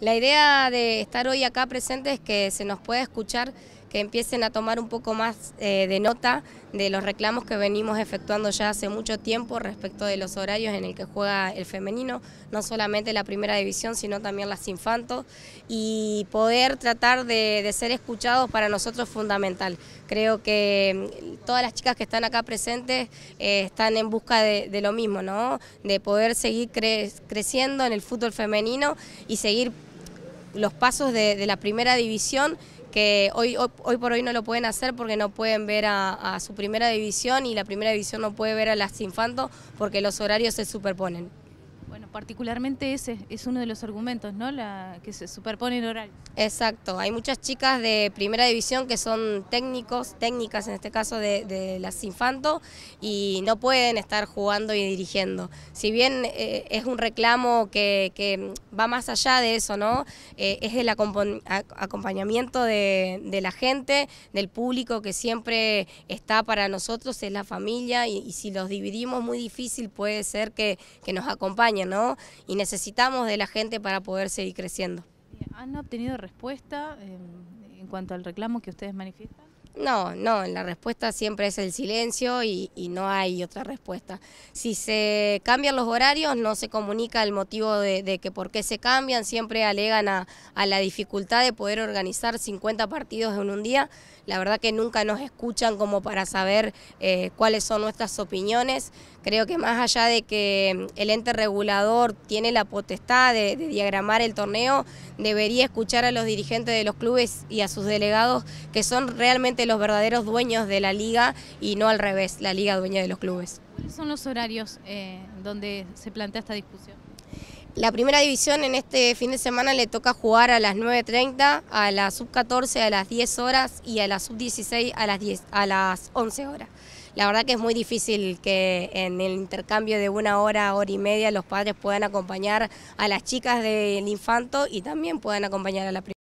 La idea de estar hoy acá presente es que se nos pueda escuchar, que empiecen a tomar un poco más eh, de nota de los reclamos que venimos efectuando ya hace mucho tiempo respecto de los horarios en el que juega el femenino, no solamente la primera división, sino también las infantos, y poder tratar de, ser escuchados para nosotros es fundamental. Creo que mm, todas las chicas que están acá presentes eh, están en busca de, lo mismo, ¿no? de poder seguir creciendo en el fútbol femenino y seguir los pasos de, la primera división que hoy, hoy, por hoy no lo pueden hacer porque no pueden ver a, a, su primera división y la primera división no puede ver a las infantos porque los horarios se superponen particularmente ese es uno de los argumentos, ¿no? La, que se superpone el oral. Exacto, hay muchas chicas de primera división que son técnicos, técnicas en este caso de, las Infanto y no pueden estar jugando y dirigiendo. Si bien eh, es un reclamo que, va más allá de eso, ¿no? Eh, es el acompañamiento de, la gente, del público que siempre está para nosotros, es la familia, y, si los dividimos muy difícil puede ser que nos acompañen. Y necesitamos de la gente para poder seguir creciendo. Eh, ¿Han obtenido respuesta em, en cuanto al reclamo que ustedes manifiestan? No, no, la respuesta siempre es el silencio y, no hay otra respuesta. Si se cambian los horarios, no se comunica el motivo de, que por qué se cambian, siempre alegan a, la dificultad de poder organizar 50 partidos en un día. La verdad que nunca nos escuchan como para saber eh, cuáles son nuestras opiniones. Creo que más allá de que el ente regulador tiene la potestad de, de diagramar el torneo, debería escuchar a los dirigentes de los clubes y a sus delegados que son realmente los verdaderos dueños de la liga y no al revés, la liga dueña de los clubes. ¿Cuáles son los horarios eh, donde se plantea esta discusión? La primera división en este fin de semana le toca jugar a las 9.30, a la sub-14 a las 10 horas y a la sub-16 a las 10, a las 11 horas. La verdad que es muy difícil que en el intercambio de una hora, hora y media los padres puedan acompañar a las chicas del infanto y también puedan acompañar a la primera.